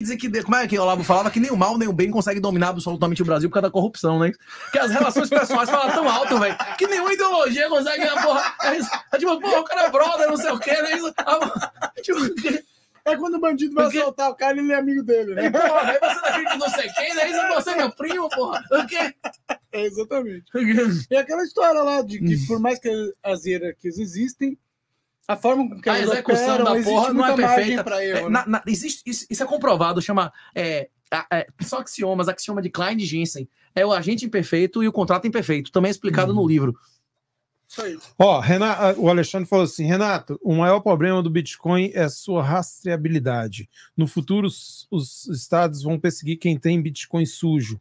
dizer que. Como é que o Olavo falava que nem o mal nem o bem consegue dominar absolutamente o Brasil por causa da corrupção, né? Que as relações pessoais falam tão alto, velho, que nenhuma ideologia consegue. A ah, porra, é, é, tipo, porra, o cara é brother, não sei o quê, né? Isso, a, ah, tipo, é quando o bandido vai Porque... o cara ele é amigo dele, né? É, porra, aí você não sei quem, daí né? É você é meu primo, porra. O quê? É, exatamente. E aquela história lá de que, hum. por mais que as hierarquias existem, a forma com que a execução operam, da porra não é perfeita. É, erro, é, né? na, na, existe, isso, isso, é comprovado, chama é, é, só axiomas, axioma de Klein e Jensen. É o agente imperfeito e o contrato imperfeito, também é explicado hum. no uhum. livro. Isso aí. Ó, Renato, o Alexandre falou assim: Renato, o maior problema do Bitcoin é sua rastreabilidade. No futuro, os, os estados vão perseguir quem tem Bitcoin sujo.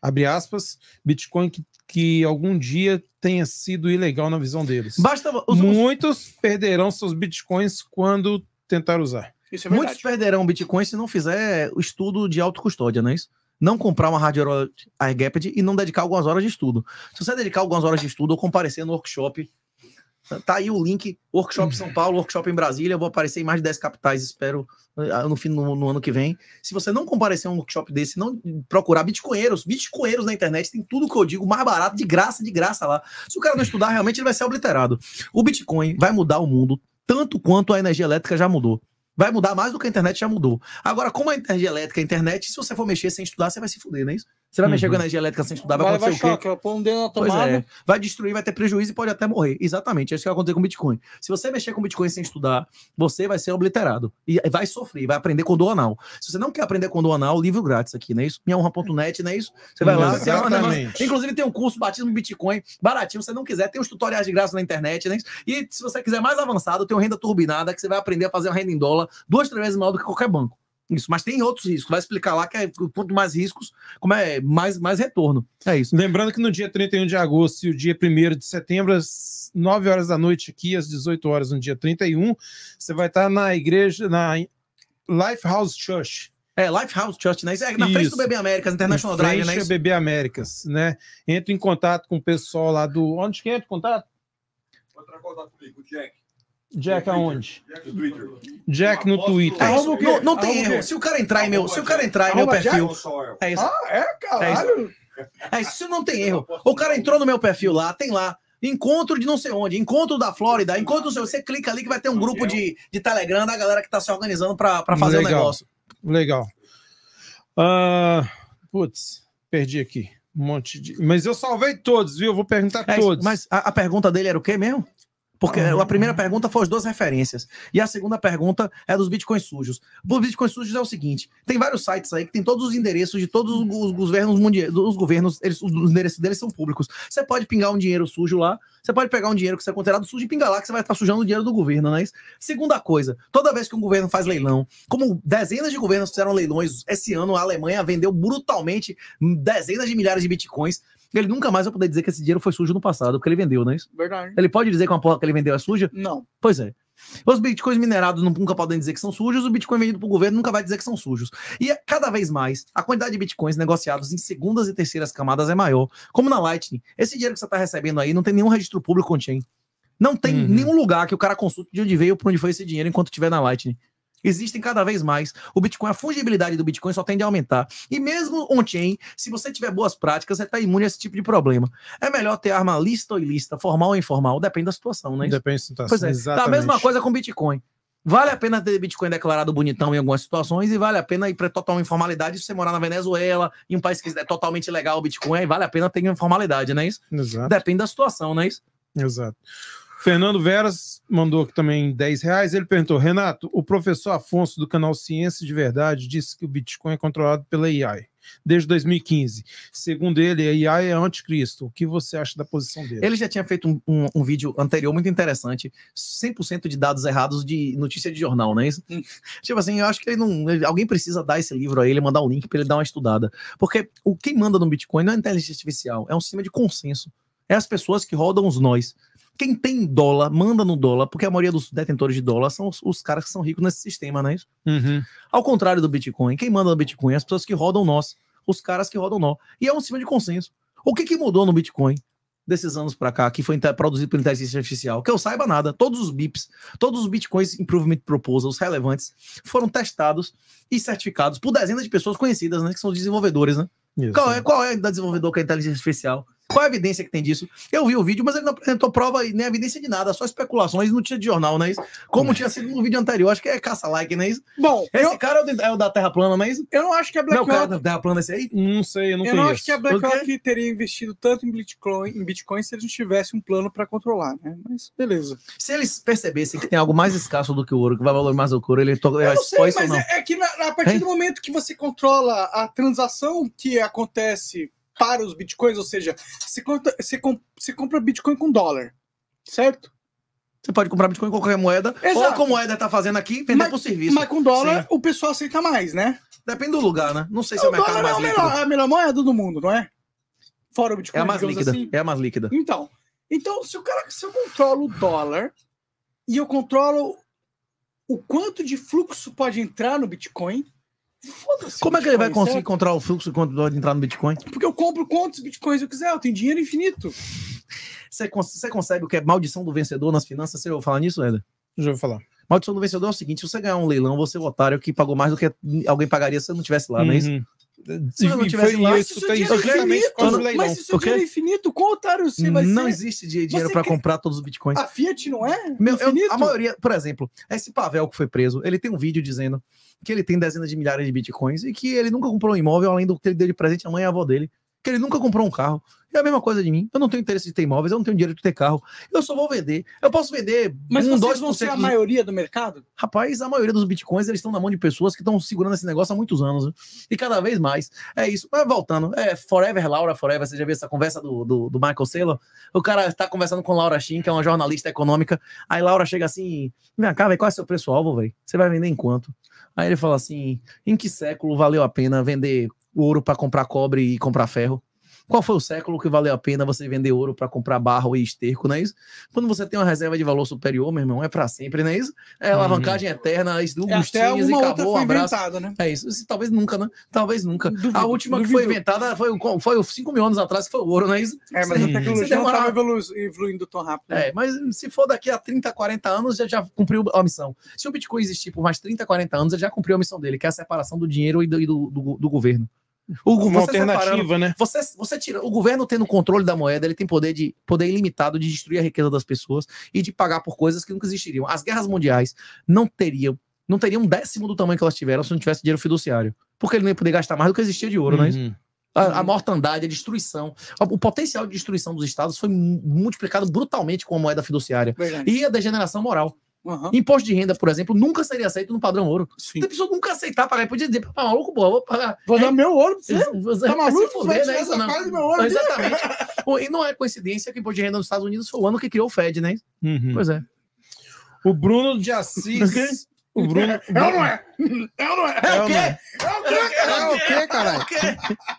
Abre aspas, Bitcoin que que algum dia tenha sido ilegal na visão deles. Basta os, Muitos os... perderão seus bitcoins quando tentar usar. É Muitos perderão bitcoins se não fizer o estudo de autocustódia, não é isso? Não comprar uma hardware Airgapped e não dedicar algumas horas de estudo. Se você dedicar algumas horas de estudo ou comparecer no workshop Tá aí o link, workshop São Paulo, workshop em Brasília. Eu vou aparecer em mais de 10 capitais, espero, ah, no fim no, no ano que vem. Se você não comparecer a um workshop desse, não procurar bitcoinheiros, bitcoinheiros na internet, tem tudo que eu digo, mais barato, de graça, de graça lá. Se o cara não estudar, realmente ele vai ser obliterado. O Bitcoin vai mudar o mundo tanto quanto a energia elétrica já mudou. Vai mudar mais do que a internet já mudou. Agora, como a energia elétrica, a internet, se você for mexer sem estudar, você vai se fuder, não é isso? Você vai uhum. mexer com uhum. energia elétrica sem estudar, vai, vai acontecer o quê? Choque, vai um dedo na é. tomada. É. Vai destruir, vai ter prejuízo e pode até morrer. Exatamente, é isso que vai acontecer com o Bitcoin. Se você mexer com o Bitcoin sem estudar, você vai ser obliterado. E vai sofrer, vai aprender com dor anal. Se você não quer aprender com dor anal, livro grátis aqui, não é isso? Minhaurra.net, não é isso? Você vai lá, você é Inclusive tem um curso Batismo Bitcoin, baratinho, se você não quiser, tem os tutoriais de graça na internet, né? E se você quiser mais avançado, tem uma Renda Turbinada, que você vai aprender a fazer uma renda em dólar duas, três vezes maior do que qualquer banco. Isso, mas tem outros riscos. Vai explicar lá que é, quanto mais riscos, como é mais, mais retorno. É isso. Lembrando que no dia 31 de agosto e o dia 1 de setembro, às 9 horas da noite aqui, às 18 horas no dia 31, você vai estar na igreja, na Lifehouse Church. É, Lifehouse Church, né? Isso é na isso. frente do BB Américas, International Drive, né? Isso. BB Américas, né? Entra em contato com o pessoal lá do. Onde que entra em contato? Vou entrar em contato comigo, o Jack. Jack aonde? Jack no Twitter. Jack no Twitter. não, não, tem Arroba erro. Se o cara entrar em meu, se o cara entrar em meu perfil. É isso. Ah, é, é caralho. É isso, isso não tem erro. O cara entrou no meu perfil lá, tem lá. Encontro de não sei onde, encontro da Flórida, encontro seu. Você clica ali que vai ter um grupo de, de Telegram da galera que tá se organizando para fazer o negócio. Legal. Uh, putz, perdi aqui. Um monte de. Mas eu salvei todos, viu? Eu vou perguntar é, todos. Mas a, a pergunta dele era o quê mesmo? Porque uhum. a primeira pergunta foi as duas referências. E a segunda pergunta é dos bitcoins sujos. Os bitcoins sujos é o seguinte: tem vários sites aí que tem todos os endereços de todos os governos mundiais, os governos, eles, os endereços deles são públicos. Você pode pingar um dinheiro sujo lá, você pode pegar um dinheiro que você é considerado sujo e pingar lá, que você vai estar sujando o dinheiro do governo, não é isso? Segunda coisa, toda vez que um governo faz leilão, como dezenas de governos fizeram leilões, esse ano a Alemanha vendeu brutalmente dezenas de milhares de bitcoins. Ele nunca mais vai poder dizer que esse dinheiro foi sujo no passado, porque ele vendeu, não é isso? Verdade. Ele pode dizer que uma porra que ele vendeu é suja? Não. Pois é. Os bitcoins minerados nunca podem dizer que são sujos, o bitcoin vendido para o governo nunca vai dizer que são sujos. E é cada vez mais, a quantidade de bitcoins negociados em segundas e terceiras camadas é maior. Como na Lightning, esse dinheiro que você está recebendo aí não tem nenhum registro público on-chain. Não tem uhum. nenhum lugar que o cara consulte de onde veio para onde foi esse dinheiro enquanto estiver na Lightning existem cada vez mais. O Bitcoin, a fungibilidade do Bitcoin só tende a aumentar. E mesmo on-chain, se você tiver boas práticas, você está imune a esse tipo de problema. É melhor ter arma lista ou ilícita, formal ou informal, depende da situação, né? Depende da situação. Pois é, exatamente. Tá a mesma coisa com Bitcoin. Vale a pena ter Bitcoin declarado bonitão em algumas situações e vale a pena ir para total informalidade se você morar na Venezuela, em um país que é totalmente legal o Bitcoin, vale a pena ter informalidade, não é isso? Exato. Depende da situação, não é isso? Exato. Fernando Veras mandou aqui também 10 reais. Ele perguntou: Renato, o professor Afonso do canal Ciência de Verdade disse que o Bitcoin é controlado pela AI desde 2015. Segundo ele, a AI é anticristo. O que você acha da posição dele? Ele já tinha feito um, um, um vídeo anterior muito interessante, 100% de dados errados de notícia de jornal, né? Isso, hum. tipo assim, eu acho que ele não, alguém precisa dar esse livro a ele, mandar o um link para ele dar uma estudada. Porque o quem manda no Bitcoin não é inteligência artificial, é um sistema de consenso é as pessoas que rodam os nós. Quem tem dólar, manda no dólar, porque a maioria dos detentores de dólar são os, os caras que são ricos nesse sistema, não é isso? Uhum. Ao contrário do Bitcoin, quem manda no Bitcoin é as pessoas que rodam nós, os caras que rodam nós. E é um sistema de consenso. O que, que mudou no Bitcoin? desses anos para cá, que foi produzido por inteligência artificial, que eu saiba nada, todos os BIPs, todos os Bitcoins Improvement Proposals relevantes foram testados e certificados por dezenas de pessoas conhecidas, né, que são desenvolvedores, né? Isso, qual, é, qual é da desenvolvedor que é inteligência artificial? Qual é a evidência que tem disso? Eu vi o vídeo, mas ele não apresentou prova e nem evidência de nada, só especulações, não tinha de jornal, não é isso? Como tinha sido no vídeo anterior, acho que é caça-like, não é isso? Bom, esse eu... cara é o, de, é o, da Terra Plana, não é isso? Eu não acho que a é BlackRock. Não, o cara da Terra Plana é esse aí? Não sei, eu não Eu não acho que a é BlackRock teria investido tanto em Bitcoin, em Bitcoin se eles tivessem um plano para controlar, né? Mas beleza. Se eles percebessem que tem algo mais escasso do que o ouro, que vai valorizar mais o ouro, ele toca. Eu não sei, mas é, é, que na, a partir hein? do momento que você controla a transação que acontece para os bitcoins, ou seja, você, conta, você, comp, você compra bitcoin com dólar, certo? Você pode comprar Bitcoin com qualquer moeda. Exato. Ou como a moeda tá fazendo aqui, vender por serviço. Mas com dólar, Sim. o pessoal aceita mais, né? Depende do lugar, né? Não sei se o é o mercado é mais é líquido. Melhor, é a melhor moeda do mundo, não é? Fora o Bitcoin, é a mais líquida. Assim. É a mais líquida. Então, então se, o cara, se eu controlo o dólar e eu controlo o quanto de fluxo pode entrar no Bitcoin, como é que ele vai conseguir certo? controlar o fluxo de entrar no Bitcoin? Porque eu compro quantos Bitcoins eu quiser, eu tenho dinheiro infinito. Você, você consegue o que é maldição do vencedor nas finanças? Você ouviu falar nisso, Eder? Já ouviu falar. Maldição do vencedor é o seguinte: se você ganhar um leilão, você é o otário que pagou mais do que alguém pagaria se você não tivesse lá, uhum. não é isso? Uhum. Se não foi lá, isso, isso tem infinito. Quando leilão. Mas isso é dinheiro infinito, qual otário você vai Não ser? existe dinheiro para comprar todos os bitcoins. A Fiat não é? Meu, eu, a maioria, por exemplo, esse Pavel que foi preso, ele tem um vídeo dizendo que ele tem dezenas de milhares de bitcoins e que ele nunca comprou um imóvel além do que ele deu de presente à mãe e à avó dele que ele nunca comprou um carro. É a mesma coisa de mim. Eu não tenho interesse de ter imóveis, eu não tenho dinheiro de ter carro. Eu só vou vender. Eu posso vender. Mas um, vocês vão ser a de... maioria do mercado? Rapaz, a maioria dos bitcoins eles estão na mão de pessoas que estão segurando esse negócio há muitos anos. E cada vez mais. É isso. Mas voltando, é Forever Laura Forever. Você já viu essa conversa do, do, do Michael Saylor? O cara está conversando com Laura Shin, que é uma jornalista econômica. Aí Laura chega assim: Vem cá, véio, qual é seu preço-alvo, velho? Você vai vender em quanto? Aí ele fala assim: em que século valeu a pena vender ouro para comprar cobre e comprar ferro? Qual foi o século que valeu a pena você vender ouro para comprar barro e esterco, não é isso? Quando você tem uma reserva de valor superior, meu irmão, é para sempre, não é isso? É uhum. alavancagem uhum. eterna, isso do é, até uma e acabou, outra foi um abraço. Inventada, né? É isso. Talvez nunca, né? Talvez nunca. Duvido, a última duvido. que foi inventada foi, foi 5 mil anos atrás, que foi o ouro, não é isso? É, mas você, a tecnologia demora... não estava evoluindo tão rápido. Né? É, mas se for daqui a 30, 40 anos, já, já cumpriu a missão. Se o Bitcoin existir por mais 30, 40 anos, ele já cumpriu a missão dele, que é a separação do dinheiro e do, do, do, do governo. É uma alternativa, né? Você, você tira, o governo tendo controle da moeda, ele tem poder de poder ilimitado de destruir a riqueza das pessoas e de pagar por coisas que nunca existiriam. As guerras mundiais não teriam, não teriam um décimo do tamanho que elas tiveram se não tivesse dinheiro fiduciário, porque ele não ia poder gastar mais do que existia de ouro, uhum. né? A, a, uhum. mortandade, a destruição. O potencial de destruição dos estados foi multiplicado brutalmente com a moeda fiduciária. Verdade. E a degeneração moral. Uhum. Imposto de renda, por exemplo, nunca seria aceito no padrão ouro. Sim. Se a pessoa nunca aceitar pagar, podia dizer, pá, maluco, boa, vou pagar. Vou dar é. meu ouro pra você. tá maluco? Se foder, Isso, não. Meu ouro, não, exatamente. e não é coincidência que o imposto de renda nos Estados Unidos foi o ano que criou o Fed, né? Uhum. Pois é. O Bruno de Assis. O Bruno. É, é? é ou não é? É ou não é? É o quê? É o quê, caralho? É o quê, caralho?